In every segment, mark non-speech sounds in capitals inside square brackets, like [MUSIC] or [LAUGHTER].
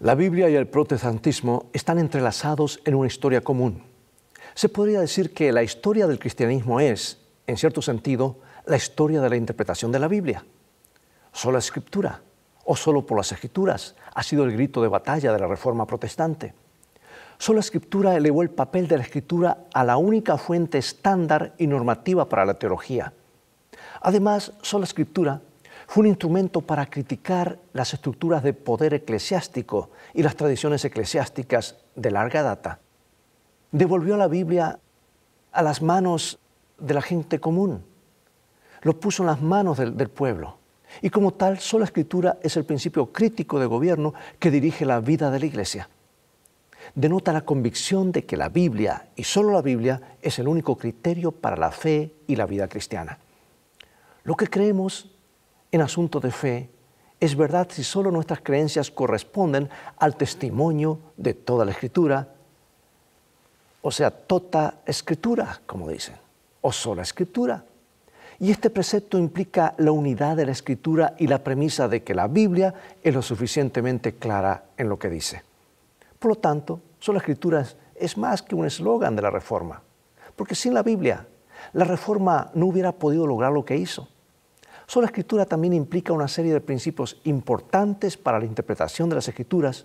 La Biblia y el protestantismo están entrelazados en una historia común. Se podría decir que la historia del cristianismo es, en cierto sentido, la historia de la interpretación de la Biblia. Sola escritura, o solo por las escrituras, ha sido el grito de batalla de la Reforma protestante. Sola escritura elevó el papel de la escritura a la única fuente estándar y normativa para la teología. Además, sola escritura fue un instrumento para criticar las estructuras de poder eclesiástico y las tradiciones eclesiásticas de larga data. Devolvió la Biblia a las manos de la gente común. Lo puso en las manos del, pueblo. Y como tal, sola escritura es el principio crítico de gobierno que dirige la vida de la iglesia. Denota la convicción de que la Biblia, y solo la Biblia, es el único criterio para la fe y la vida cristiana. Lo que creemos en asunto de fe es verdad si solo nuestras creencias corresponden al testimonio de toda la escritura, o sea, toda escritura, como dicen, o sola escritura. Y este precepto implica la unidad de la escritura y la premisa de que la Biblia es lo suficientemente clara en lo que dice. Por lo tanto, sola escritura es más que un eslogan de la Reforma, porque sin la Biblia, la Reforma no hubiera podido lograr lo que hizo. Sola escritura también implica una serie de principios importantes para la interpretación de las escrituras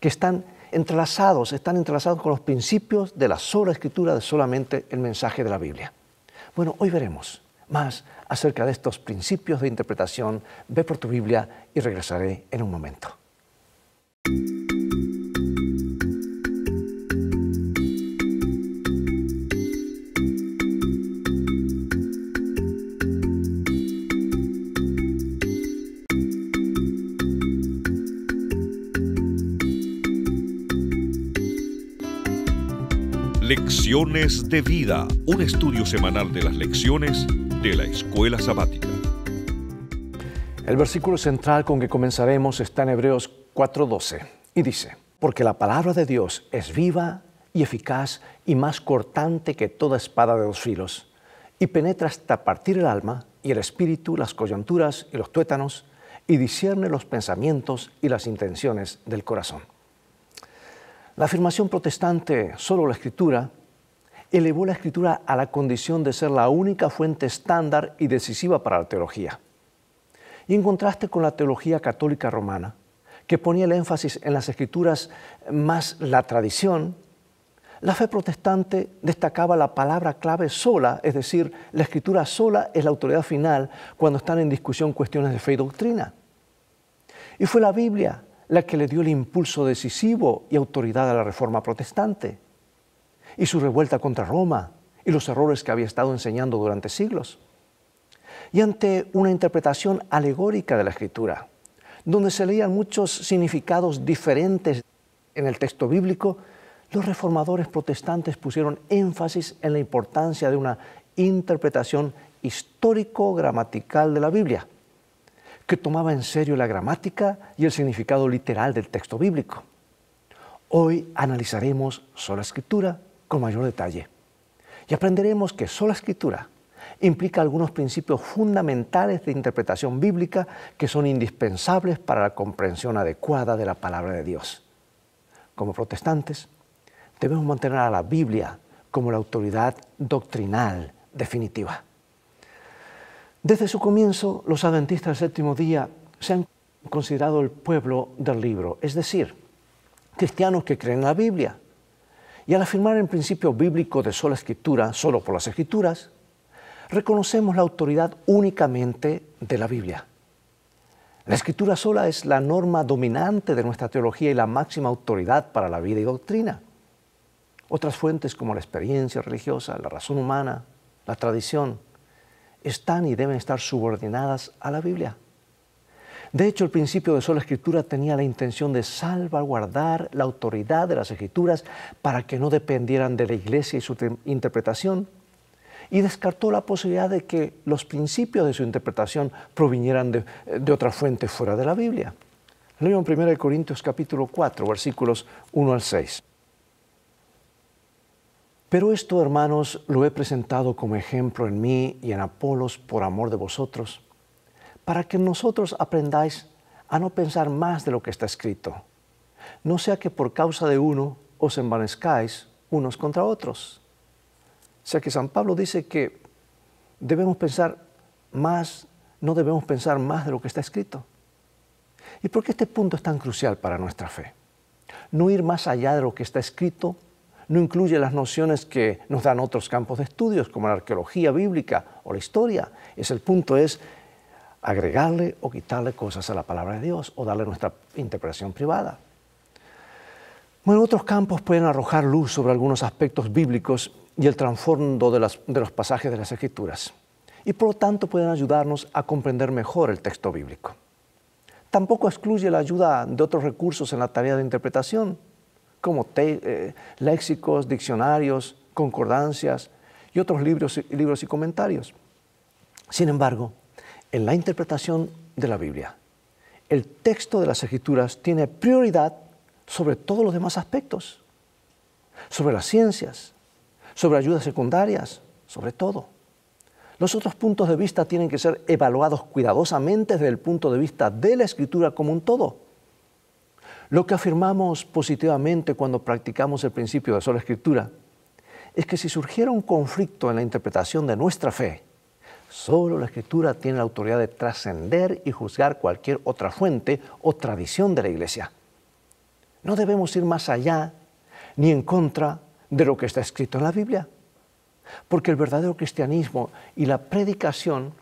que están entrelazados, están entrelazados con los principios de la sola escritura, de solamente el mensaje de la Biblia. Bueno, hoy veremos más acerca de estos principios de interpretación. Ve por tu Biblia y regresaré en un momento. Lecciones de Vida, un estudio semanal de las lecciones de la escuela sabática. El versículo central con que comenzaremos está en Hebreos 4:12 y dice, porque la palabra de Dios es viva y eficaz y más cortante que toda espada de dos filos, y penetra hasta partir el alma y el espíritu, las coyunturas y los tuétanos, y discierne los pensamientos y las intenciones del corazón. La afirmación protestante, solo la escritura, elevó la escritura a la condición de ser la única fuente estándar y decisiva para la teología. Y en contraste con la teología católica romana, que ponía el énfasis en las escrituras más la tradición, la fe protestante destacaba la palabra clave sola, es decir, la escritura sola es la autoridad final cuando están en discusión cuestiones de fe y doctrina. Y fue la Biblia la que le dio el impulso decisivo y autoridad a la Reforma Protestante, y su revuelta contra Roma, y los errores que había estado enseñando durante siglos. Y ante una interpretación alegórica de la Escritura, donde se leían muchos significados diferentes en el texto bíblico, los reformadores protestantes pusieron énfasis en la importancia de una interpretación histórico-gramatical de la Biblia, que tomaba en serio la gramática y el significado literal del texto bíblico. Hoy analizaremos sola escritura con mayor detalle y aprenderemos que sola escritura implica algunos principios fundamentales de interpretación bíblica que son indispensables para la comprensión adecuada de la palabra de Dios. Como protestantes, debemos mantener a la Biblia como la autoridad doctrinal definitiva. Desde su comienzo, los adventistas del séptimo día se han considerado el pueblo del libro, es decir, cristianos que creen en la Biblia. Y al afirmar el principio bíblico de sola escritura, solo por las escrituras, reconocemos la autoridad únicamente de la Biblia. La escritura sola es la norma dominante de nuestra teología y la máxima autoridad para la vida y doctrina. Otras fuentes como la experiencia religiosa, la razón humana, la tradición, están y deben estar subordinadas a la Biblia. De hecho, el principio de sola escritura tenía la intención de salvaguardar la autoridad de las escrituras para que no dependieran de la iglesia y su interpretación, y descartó la posibilidad de que los principios de su interpretación provinieran de, otra fuente fuera de la Biblia. Leo en 1 Corintios capítulo 4, versículos 1 al 6. Pero esto, hermanos, lo he presentado como ejemplo en mí y en Apolos por amor de vosotros, para que nosotros aprendáis a no pensar más de lo que está escrito, no sea que por causa de uno os envanezcáis unos contra otros. O sea que San Pablo dice que debemos pensar más, no debemos pensar más de lo que está escrito. ¿Y por qué este punto es tan crucial para nuestra fe? No ir más allá de lo que está escrito no incluye las nociones que nos dan otros campos de estudios, como la arqueología bíblica o la historia. Es el punto es agregarle o quitarle cosas a la palabra de Dios o darle nuestra interpretación privada. Bueno, otros campos pueden arrojar luz sobre algunos aspectos bíblicos y el trasfondo de, los pasajes de las Escrituras, y por lo tanto pueden ayudarnos a comprender mejor el texto bíblico. Tampoco excluye la ayuda de otros recursos en la tarea de interpretación, como eh, léxicos, diccionarios, concordancias y otros libros, libros y comentarios. Sin embargo, en la interpretación de la Biblia, el texto de las Escrituras tiene prioridad sobre todos los demás aspectos, sobre las ciencias, sobre ayudas secundarias, sobre todo. Los otros puntos de vista tienen que ser evaluados cuidadosamente desde el punto de vista de la escritura como un todo, lo que afirmamos positivamente cuando practicamos el principio de sola escritura es que si surgiera un conflicto en la interpretación de nuestra fe, solo la escritura tiene la autoridad de trascender y juzgar cualquier otra fuente o tradición de la iglesia. No debemos ir más allá ni en contra de lo que está escrito en la Biblia, porque el verdadero cristianismo y la predicación,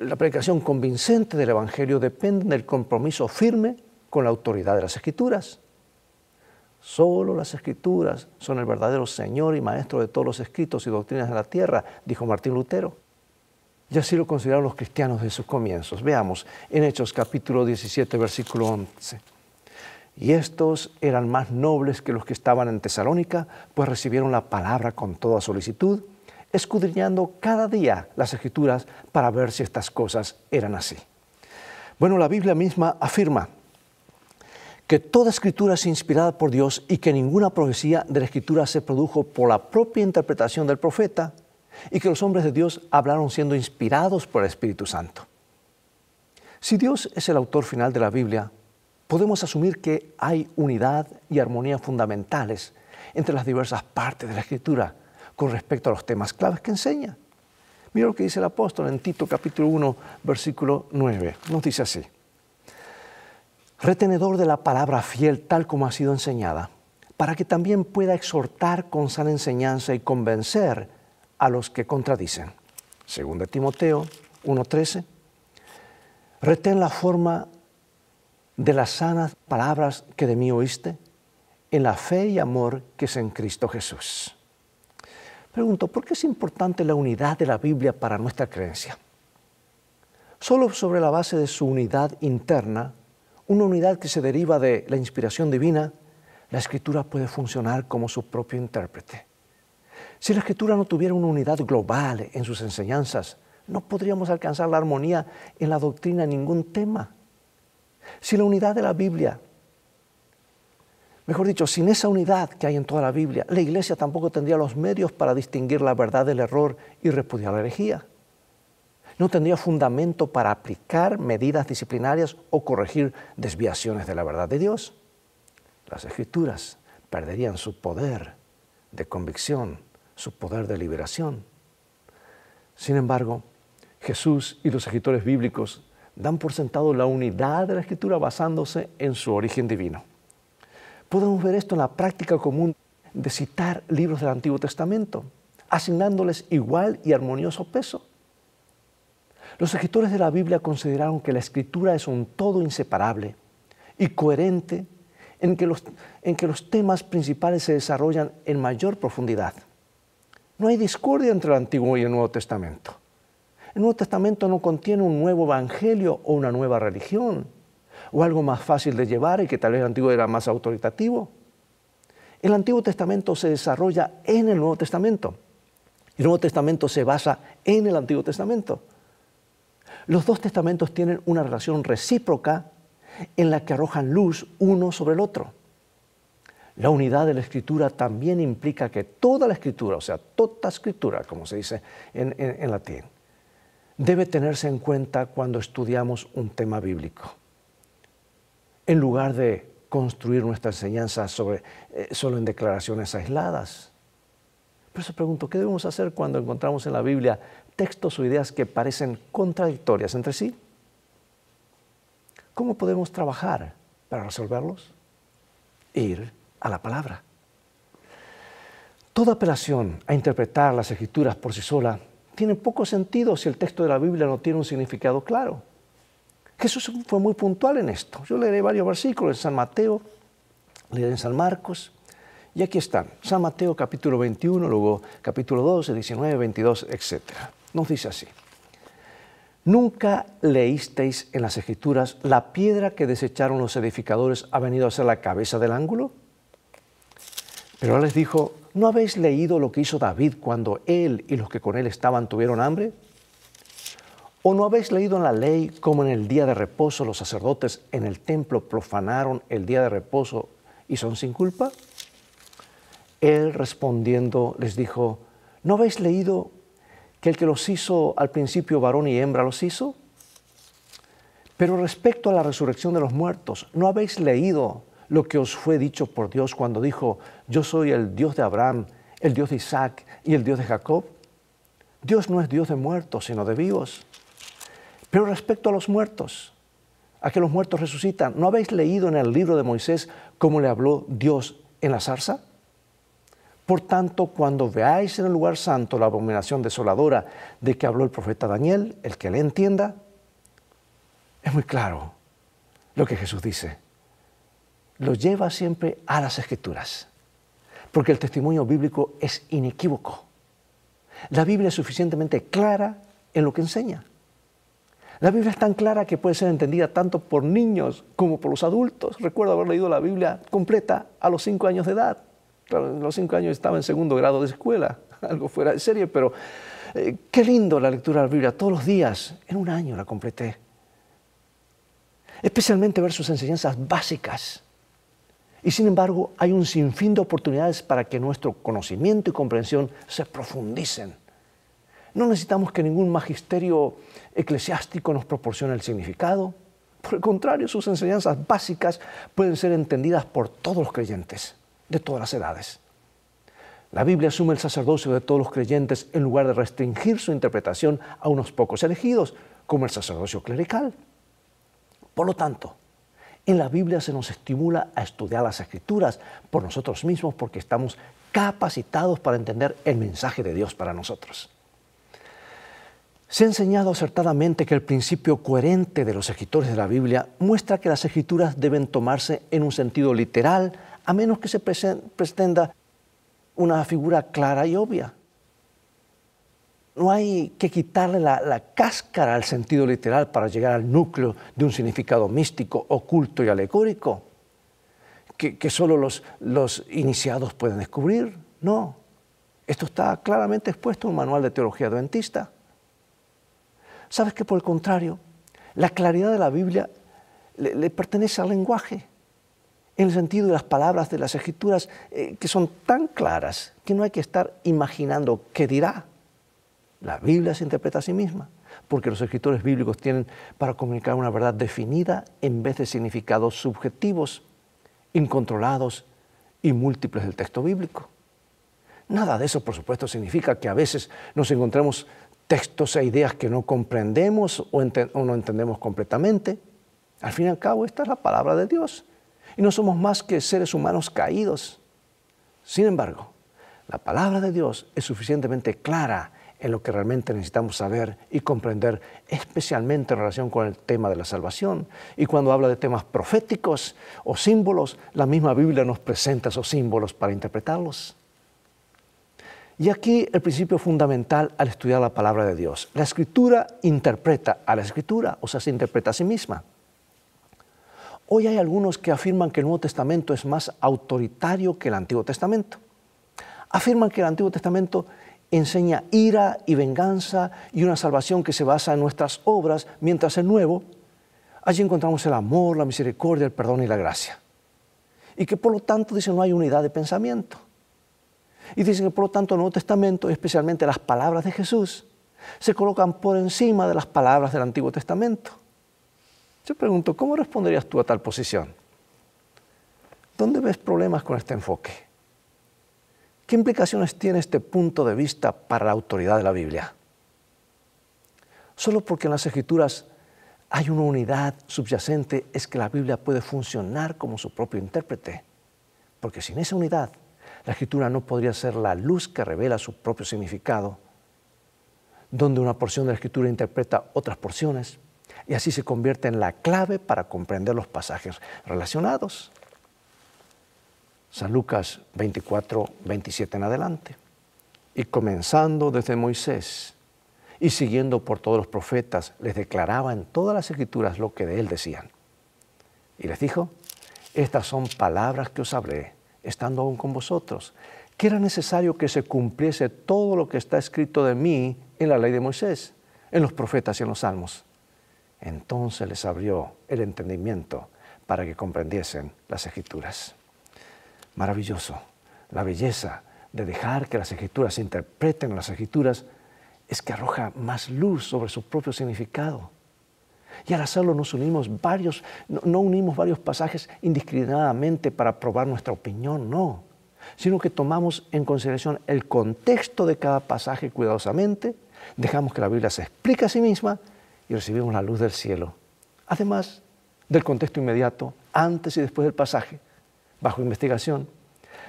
la predicación convincente del Evangelio dependen del compromiso firme con la autoridad de las escrituras. Solo las escrituras son el verdadero Señor y Maestro de todos los escritos y doctrinas de la tierra, dijo Martín Lutero. Y así lo consideraron los cristianos de sus comienzos. Veamos en Hechos capítulo 17, versículo 11. Y estos eran más nobles que los que estaban en Tesalónica, pues recibieron la palabra con toda solicitud, escudriñando cada día las escrituras para ver si estas cosas eran así. Bueno, la Biblia misma afirma, que toda escritura es inspirada por Dios y que ninguna profecía de la escritura se produjo por la propia interpretación del profeta y que los hombres de Dios hablaron siendo inspirados por el Espíritu Santo. Si Dios es el autor final de la Biblia, podemos asumir que hay unidad y armonía fundamentales entre las diversas partes de la Escritura con respecto a los temas claves que enseña. Mira lo que dice el apóstol en Tito capítulo 1, versículo 9. Nos dice así retenedor de la palabra fiel tal como ha sido enseñada, para que también pueda exhortar con sana enseñanza y convencer a los que contradicen. Según Timoteo 1.13, retén la forma de las sanas palabras que de mí oíste, en la fe y amor que es en Cristo Jesús. Pregunto, ¿por qué es importante la unidad de la Biblia para nuestra creencia? Solo sobre la base de su unidad interna una unidad que se deriva de la inspiración divina, la escritura puede funcionar como su propio intérprete. Si la escritura no tuviera una unidad global en sus enseñanzas, no podríamos alcanzar la armonía en la doctrina en ningún tema. Si la unidad de la Biblia, mejor dicho, sin esa unidad que hay en toda la Biblia, la iglesia tampoco tendría los medios para distinguir la verdad del error y repudiar la herejía no tendría fundamento para aplicar medidas disciplinarias o corregir desviaciones de la verdad de Dios. Las escrituras perderían su poder de convicción, su poder de liberación. Sin embargo, Jesús y los escritores bíblicos dan por sentado la unidad de la escritura basándose en su origen divino. Podemos ver esto en la práctica común de citar libros del Antiguo Testamento, asignándoles igual y armonioso peso. Los escritores de la Biblia consideraron que la escritura es un todo inseparable y coherente en que los, temas principales se desarrollan en mayor profundidad. No hay discordia entre el Antiguo y el Nuevo Testamento. El Nuevo Testamento no contiene un nuevo evangelio o una nueva religión, o algo más fácil de llevar y que tal vez el Antiguo era más autoritativo. El Antiguo Testamento se desarrolla en el Nuevo Testamento. El Nuevo Testamento se basa en el Antiguo Testamento. Los dos testamentos tienen una relación recíproca en la que arrojan luz uno sobre el otro. La unidad de la escritura también implica que toda la escritura, o sea, toda escritura, como se dice en, latín, debe tenerse en cuenta cuando estudiamos un tema bíblico. En lugar de construir nuestra enseñanza eh, solo en declaraciones aisladas. Por eso pregunto, ¿qué debemos hacer cuando encontramos en la Biblia textos o ideas que parecen contradictorias entre sí? ¿Cómo podemos trabajar para resolverlos? Ir a la palabra. Toda apelación a interpretar las escrituras por sí sola tiene poco sentido si el texto de la Biblia no tiene un significado claro. Jesús fue muy puntual en esto. Yo leeré varios versículos en San Mateo, leeré en San Marcos, y aquí están, San Mateo capítulo 21, luego capítulo 12, 19, 22, etc. Nos dice así. Nunca leísteis en las escrituras la piedra que desecharon los edificadores ha venido a ser la cabeza del ángulo. Pero él les dijo, ¿no habéis leído lo que hizo David cuando él y los que con él estaban tuvieron hambre? ¿O no habéis leído en la ley cómo en el día de reposo los sacerdotes en el templo profanaron el día de reposo y son sin culpa? Él respondiendo les dijo, ¿no habéis leído que el que los hizo al principio varón y hembra los hizo? Pero respecto a la resurrección de los muertos, ¿no habéis leído lo que os fue dicho por Dios cuando dijo, yo soy el Dios de Abraham, el Dios de Isaac y el Dios de Jacob? Dios no es Dios de muertos, sino de vivos. Pero respecto a los muertos, a que los muertos resucitan, ¿no habéis leído en el libro de Moisés cómo le habló Dios en la zarza? Por tanto, cuando veáis en el lugar santo la abominación desoladora de que habló el profeta Daniel, el que le entienda, es muy claro lo que Jesús dice. Lo lleva siempre a las escrituras, porque el testimonio bíblico es inequívoco. La Biblia es suficientemente clara en lo que enseña. La Biblia es tan clara que puede ser entendida tanto por niños como por los adultos. Recuerdo haber leído la Biblia completa a los cinco años de edad. Claro, en los cinco años estaba en segundo grado de escuela, [LAUGHS] algo fuera de serie, pero eh, qué lindo la lectura de la Biblia, todos los días, en un año la completé. Especialmente ver sus enseñanzas básicas. Y sin embargo, hay un sinfín de oportunidades para que nuestro conocimiento y comprensión se profundicen. No necesitamos que ningún magisterio eclesiástico nos proporcione el significado. Por el contrario, sus enseñanzas básicas pueden ser entendidas por todos los creyentes de todas las edades. La Biblia asume el sacerdocio de todos los creyentes en lugar de restringir su interpretación a unos pocos elegidos, como el sacerdocio clerical. Por lo tanto, en la Biblia se nos estimula a estudiar las escrituras por nosotros mismos porque estamos capacitados para entender el mensaje de Dios para nosotros. Se ha enseñado acertadamente que el principio coherente de los escritores de la Biblia muestra que las escrituras deben tomarse en un sentido literal, a menos que se pretenda una figura clara y obvia. No hay que quitarle la, cáscara al sentido literal para llegar al núcleo de un significado místico, oculto y alegórico, que, solo los, iniciados pueden descubrir. No, esto está claramente expuesto en un manual de teología adventista. Sabes que por el contrario, la claridad de la Biblia le pertenece al lenguaje en el sentido de las palabras de las escrituras eh, que son tan claras que no hay que estar imaginando qué dirá. La Biblia se interpreta a sí misma, porque los escritores bíblicos tienen para comunicar una verdad definida en vez de significados subjetivos, incontrolados y múltiples del texto bíblico. Nada de eso, por supuesto, significa que a veces nos encontremos textos e ideas que no comprendemos o no entendemos completamente. Al fin y al cabo, esta es la palabra de Dios y no somos más que seres humanos caídos. Sin embargo, la palabra de Dios es suficientemente clara en lo que realmente necesitamos saber y comprender, especialmente en relación con el tema de la salvación. Y cuando habla de temas proféticos o símbolos, la misma Biblia nos presenta esos símbolos para interpretarlos. Y aquí el principio fundamental al estudiar la palabra de Dios. La escritura interpreta a la escritura, o sea, se interpreta a sí misma. Hoy hay algunos que afirman que el Nuevo Testamento es más autoritario que el Antiguo Testamento. Afirman que el Antiguo Testamento enseña ira y venganza y una salvación que se basa en nuestras obras, mientras el Nuevo, allí encontramos el amor, la misericordia, el perdón y la gracia. Y que por lo tanto, dicen, no hay unidad de pensamiento. Y dicen que por lo tanto el Nuevo Testamento, especialmente las palabras de Jesús, se colocan por encima de las palabras del Antiguo Testamento. Yo pregunto, ¿cómo responderías tú a tal posición? ¿Dónde ves problemas con este enfoque? ¿Qué implicaciones tiene este punto de vista para la autoridad de la Biblia? Solo porque en las escrituras hay una unidad subyacente es que la Biblia puede funcionar como su propio intérprete, porque sin esa unidad la escritura no podría ser la luz que revela su propio significado, donde una porción de la escritura interpreta otras porciones, y así se convierte en la clave para comprender los pasajes relacionados. San Lucas 24, 27 en adelante. Y comenzando desde Moisés y siguiendo por todos los profetas, les declaraba en todas las escrituras lo que de él decían. Y les dijo, estas son palabras que os hablé, estando aún con vosotros, que era necesario que se cumpliese todo lo que está escrito de mí en la ley de Moisés, en los profetas y en los salmos. Entonces les abrió el entendimiento para que comprendiesen las escrituras. Maravilloso. La belleza de dejar que las escrituras se interpreten las escrituras es que arroja más luz sobre su propio significado. Y al hacerlo nos unimos varios, no, unimos varios pasajes indiscriminadamente para probar nuestra opinión, no, sino que tomamos en consideración el contexto de cada pasaje cuidadosamente, dejamos que la Biblia se explique a sí misma y recibimos la luz del cielo. Además del contexto inmediato, antes y después del pasaje, bajo investigación,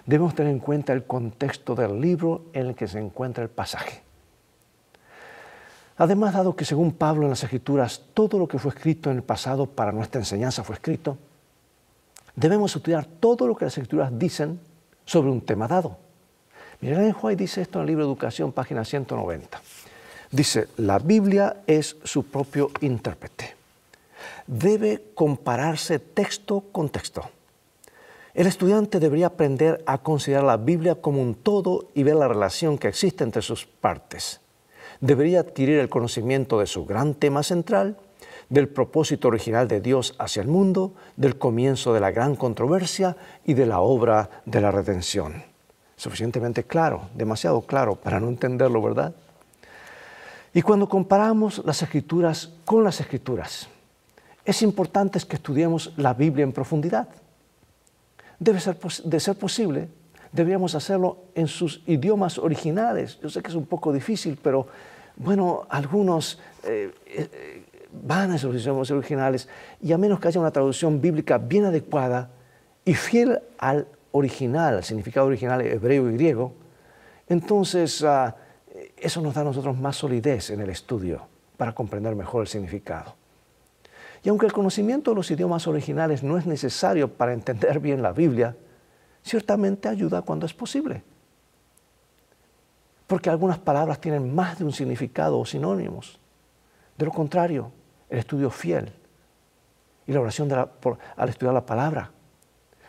debemos tener en cuenta el contexto del libro en el que se encuentra el pasaje. Además, dado que según Pablo en las Escrituras todo lo que fue escrito en el pasado para nuestra enseñanza fue escrito, debemos estudiar todo lo que las Escrituras dicen sobre un tema dado. Miguel Juárez dice esto en el libro Educación, página 190. Dice, la Biblia es su propio intérprete. Debe compararse texto con texto. El estudiante debería aprender a considerar la Biblia como un todo y ver la relación que existe entre sus partes. Debería adquirir el conocimiento de su gran tema central, del propósito original de Dios hacia el mundo, del comienzo de la gran controversia y de la obra de la redención. Suficientemente claro, demasiado claro para no entenderlo, ¿verdad? Y cuando comparamos las escrituras con las escrituras, es importante que estudiemos la Biblia en profundidad. Debe ser, de ser posible, deberíamos hacerlo en sus idiomas originales. Yo sé que es un poco difícil, pero bueno, algunos eh, eh, van a esos idiomas originales y a menos que haya una traducción bíblica bien adecuada y fiel al original, al significado original hebreo y griego, entonces... Ah, eso nos da a nosotros más solidez en el estudio para comprender mejor el significado. Y aunque el conocimiento de los idiomas originales no es necesario para entender bien la Biblia, ciertamente ayuda cuando es posible. Porque algunas palabras tienen más de un significado o sinónimos. De lo contrario, el estudio fiel y la oración al estudiar la palabra,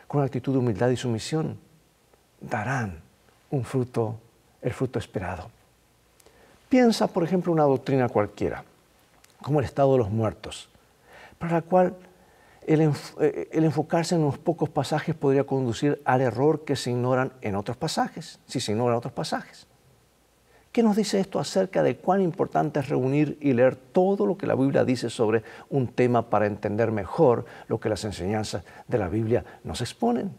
con actitud de humildad y sumisión, darán un fruto, el fruto esperado. Piensa, por ejemplo, una doctrina cualquiera, como el estado de los muertos, para la cual eh, el, enfocarse en unos pocos pasajes podría conducir al error que se ignoran en otros pasajes, si se ignoran otros pasajes. ¿Qué nos dice esto acerca de cuán importante es reunir y leer todo lo que la Biblia dice sobre un tema para entender mejor lo que las enseñanzas de la Biblia nos exponen?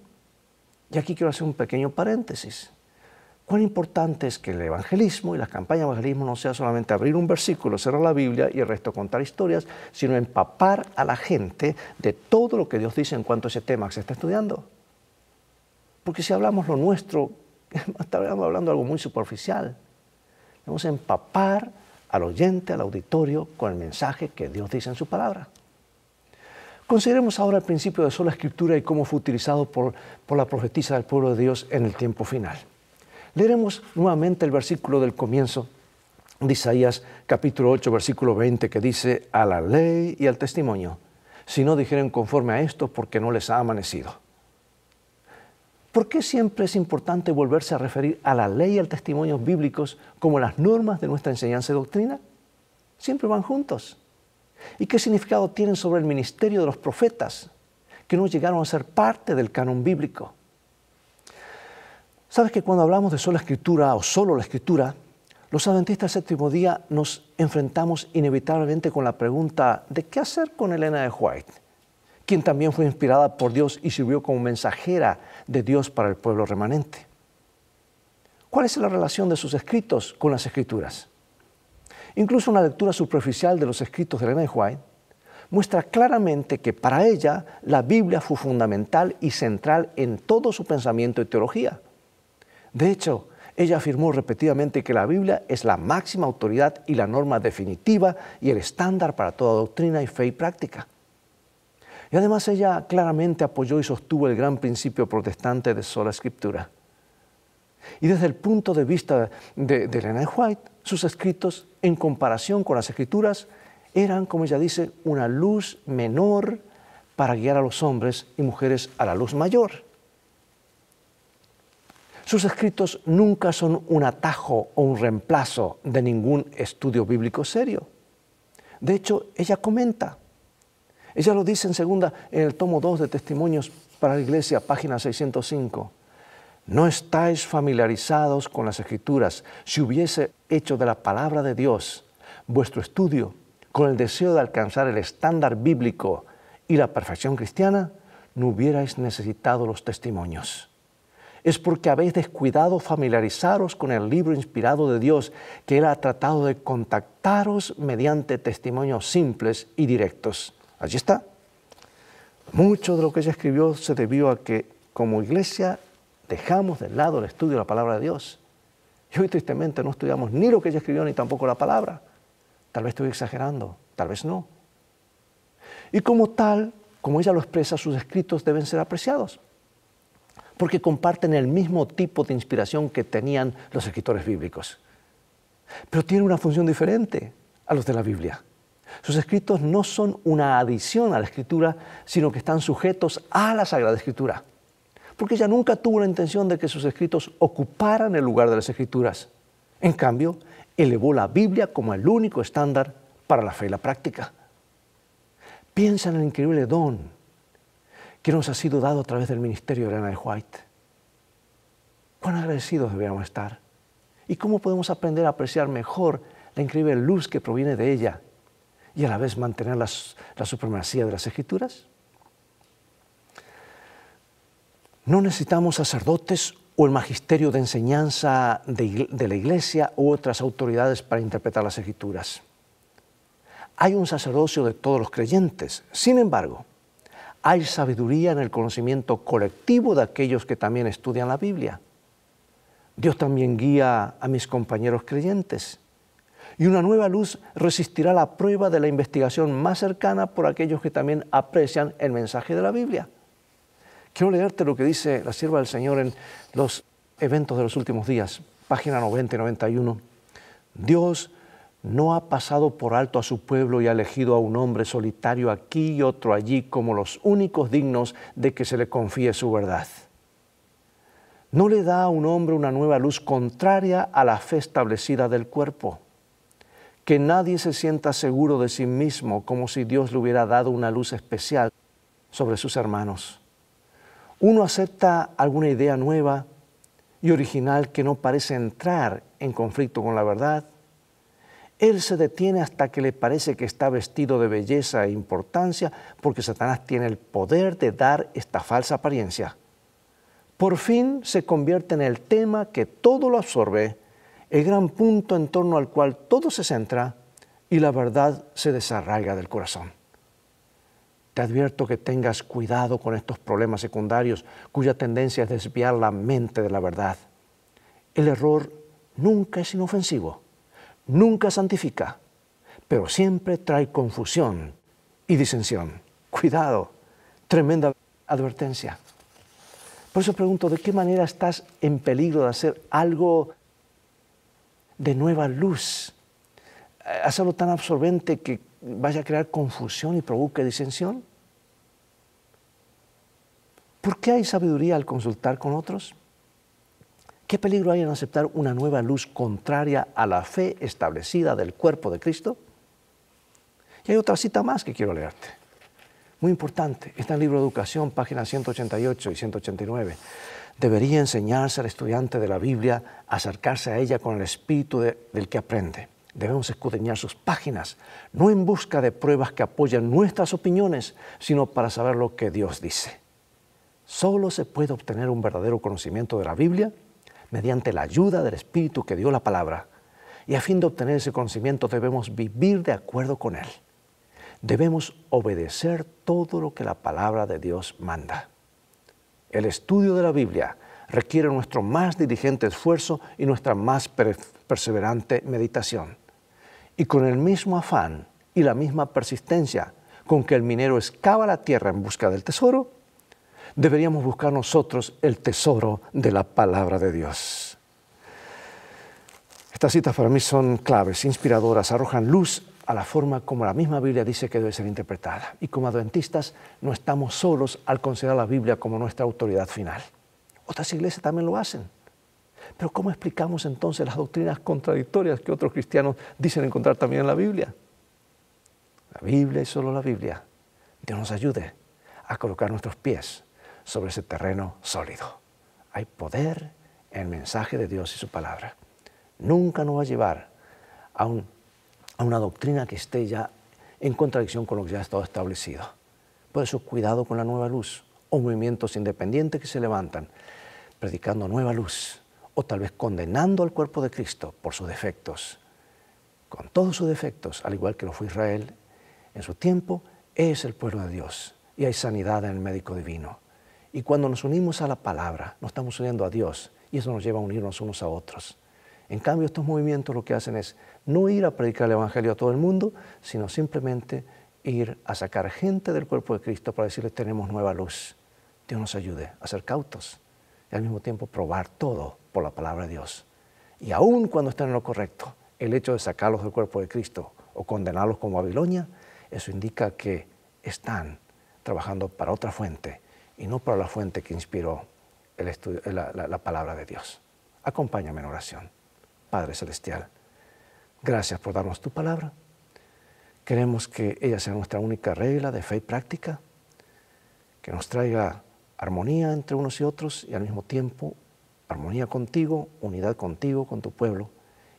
Y aquí quiero hacer un pequeño paréntesis cuán importante es que el evangelismo y las campañas de evangelismo no sea solamente abrir un versículo, cerrar la Biblia y el resto contar historias, sino empapar a la gente de todo lo que Dios dice en cuanto a ese tema que se está estudiando. Porque si hablamos lo nuestro, [LAUGHS] estamos hablando de algo muy superficial. Vamos a empapar al oyente, al auditorio, con el mensaje que Dios dice en su palabra. Consideremos ahora el principio de sola escritura y cómo fue utilizado por, por la profetisa del pueblo de Dios en el tiempo final. Leeremos nuevamente el versículo del comienzo de Isaías capítulo 8, versículo 20, que dice, a la ley y al testimonio, si no dijeron conforme a esto, porque no les ha amanecido. ¿Por qué siempre es importante volverse a referir a la ley y al testimonio bíblicos como las normas de nuestra enseñanza y doctrina? Siempre van juntos. ¿Y qué significado tienen sobre el ministerio de los profetas que no llegaron a ser parte del canon bíblico? Sabes que cuando hablamos de sola escritura o solo la escritura, los adventistas séptimo día nos enfrentamos inevitablemente con la pregunta de qué hacer con Elena de White, quien también fue inspirada por Dios y sirvió como mensajera de Dios para el pueblo remanente. ¿Cuál es la relación de sus escritos con las escrituras? Incluso una lectura superficial de los escritos de Elena de White muestra claramente que para ella la Biblia fue fundamental y central en todo su pensamiento y teología de hecho, ella afirmó repetidamente que la Biblia es la máxima autoridad y la norma definitiva y el estándar para toda doctrina y fe y práctica. Y además ella claramente apoyó y sostuvo el gran principio protestante de sola escritura. Y desde el punto de vista de, Elena White, sus escritos, en comparación con las escrituras, eran, como ella dice, una luz menor para guiar a los hombres y mujeres a la luz mayor. Sus escritos nunca son un atajo o un reemplazo de ningún estudio bíblico serio. De hecho, ella comenta. Ella lo dice en segunda, en el tomo 2 de Testimonios para la Iglesia, página 605. No estáis familiarizados con las escrituras. Si hubiese hecho de la palabra de Dios vuestro estudio con el deseo de alcanzar el estándar bíblico y la perfección cristiana, no hubierais necesitado los testimonios es porque habéis descuidado familiarizaros con el libro inspirado de Dios que Él ha tratado de contactaros mediante testimonios simples y directos. Allí está. Mucho de lo que ella escribió se debió a que como iglesia dejamos de lado el estudio de la palabra de Dios. Y hoy tristemente no estudiamos ni lo que ella escribió ni tampoco la palabra. Tal vez estoy exagerando, tal vez no. Y como tal, como ella lo expresa, sus escritos deben ser apreciados porque comparten el mismo tipo de inspiración que tenían los escritores bíblicos. Pero tienen una función diferente a los de la Biblia. Sus escritos no son una adición a la escritura, sino que están sujetos a la Sagrada Escritura. Porque ella nunca tuvo la intención de que sus escritos ocuparan el lugar de las escrituras. En cambio, elevó la Biblia como el único estándar para la fe y la práctica. Piensa en el increíble don que nos ha sido dado a través del ministerio de Ana de White. Cuán agradecidos deberíamos estar y cómo podemos aprender a apreciar mejor la increíble luz que proviene de ella y a la vez mantener la supremacía de las escrituras. No necesitamos sacerdotes o el magisterio de enseñanza de la iglesia u otras autoridades para interpretar las escrituras. Hay un sacerdocio de todos los creyentes. Sin embargo, hay sabiduría en el conocimiento colectivo de aquellos que también estudian la Biblia. Dios también guía a mis compañeros creyentes. Y una nueva luz resistirá la prueba de la investigación más cercana por aquellos que también aprecian el mensaje de la Biblia. Quiero leerte lo que dice la sierva del Señor en los eventos de los últimos días, página 90 y 91. Dios no ha pasado por alto a su pueblo y ha elegido a un hombre solitario aquí y otro allí como los únicos dignos de que se le confíe su verdad. No le da a un hombre una nueva luz contraria a la fe establecida del cuerpo. Que nadie se sienta seguro de sí mismo como si Dios le hubiera dado una luz especial sobre sus hermanos. Uno acepta alguna idea nueva y original que no parece entrar en conflicto con la verdad él se detiene hasta que le parece que está vestido de belleza e importancia, porque Satanás tiene el poder de dar esta falsa apariencia. Por fin se convierte en el tema que todo lo absorbe, el gran punto en torno al cual todo se centra y la verdad se desarraiga del corazón. Te advierto que tengas cuidado con estos problemas secundarios cuya tendencia es desviar la mente de la verdad. El error nunca es inofensivo nunca santifica, pero siempre trae confusión y disensión. Cuidado, tremenda advertencia. Por eso pregunto, ¿de qué manera estás en peligro de hacer algo de nueva luz? ¿Hacerlo tan absorbente que vaya a crear confusión y provoque disensión? ¿Por qué hay sabiduría al consultar con otros? ¿Qué peligro hay en aceptar una nueva luz contraria a la fe establecida del cuerpo de Cristo? Y hay otra cita más que quiero leerte. Muy importante, está en el libro de Educación, páginas 188 y 189. Debería enseñarse al estudiante de la Biblia a acercarse a ella con el espíritu del que aprende. Debemos escudriñar sus páginas, no en busca de pruebas que apoyen nuestras opiniones, sino para saber lo que Dios dice. Solo se puede obtener un verdadero conocimiento de la Biblia mediante la ayuda del Espíritu que dio la palabra. Y a fin de obtener ese conocimiento debemos vivir de acuerdo con Él. Debemos obedecer todo lo que la palabra de Dios manda. El estudio de la Biblia requiere nuestro más diligente esfuerzo y nuestra más perseverante meditación. Y con el mismo afán y la misma persistencia con que el minero excava la tierra en busca del tesoro, deberíamos buscar nosotros el tesoro de la palabra de Dios. Estas citas para mí son claves, inspiradoras, arrojan luz a la forma como la misma Biblia dice que debe ser interpretada. Y como adventistas no estamos solos al considerar la Biblia como nuestra autoridad final. Otras iglesias también lo hacen. Pero ¿cómo explicamos entonces las doctrinas contradictorias que otros cristianos dicen encontrar también en la Biblia? La Biblia es solo la Biblia. Dios nos ayude a colocar nuestros pies sobre ese terreno sólido. Hay poder en el mensaje de Dios y su palabra. Nunca nos va a llevar a, una doctrina que esté ya en contradicción con lo que ya ha estado establecido. Por eso cuidado con la nueva luz o movimientos independientes que se levantan predicando nueva luz o tal vez condenando al cuerpo de Cristo por sus defectos. Con todos sus defectos, al igual que lo fue Israel en su tiempo, es el pueblo de Dios y hay sanidad en el médico divino. Y cuando nos unimos a la palabra, nos estamos uniendo a Dios y eso nos lleva a unirnos unos a otros. En cambio, estos movimientos lo que hacen es no ir a predicar el Evangelio a todo el mundo, sino simplemente ir a sacar gente del cuerpo de Cristo para decirles tenemos nueva luz. Dios nos ayude a ser cautos y al mismo tiempo probar todo por la palabra de Dios. Y aún cuando están en lo correcto, el hecho de sacarlos del cuerpo de Cristo o condenarlos como Babilonia, eso indica que están trabajando para otra fuente y no para la fuente que inspiró la, la palabra de Dios. Acompáñame en oración. Padre Celestial, gracias por darnos tu palabra. Queremos que ella sea nuestra única regla de fe y práctica, que nos traiga armonía entre unos y otros y al mismo tiempo armonía contigo, unidad contigo, con tu pueblo,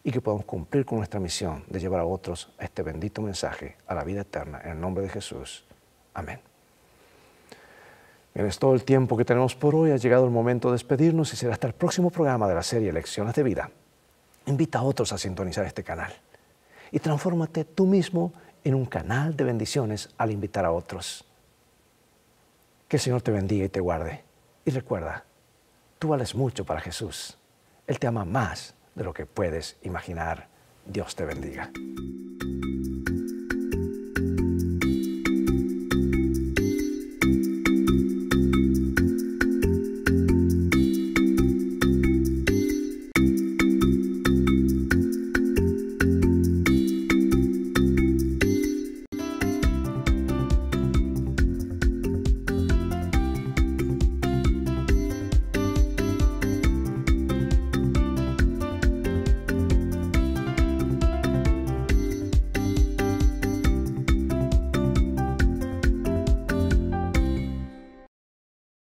y que podamos cumplir con nuestra misión de llevar a otros este bendito mensaje a la vida eterna. En el nombre de Jesús. Amén. Eres todo el tiempo que tenemos por hoy. Ha llegado el momento de despedirnos y será hasta el próximo programa de la serie Lecciones de Vida. Invita a otros a sintonizar este canal y transfórmate tú mismo en un canal de bendiciones al invitar a otros. Que el Señor te bendiga y te guarde. Y recuerda, tú vales mucho para Jesús. Él te ama más de lo que puedes imaginar. Dios te bendiga.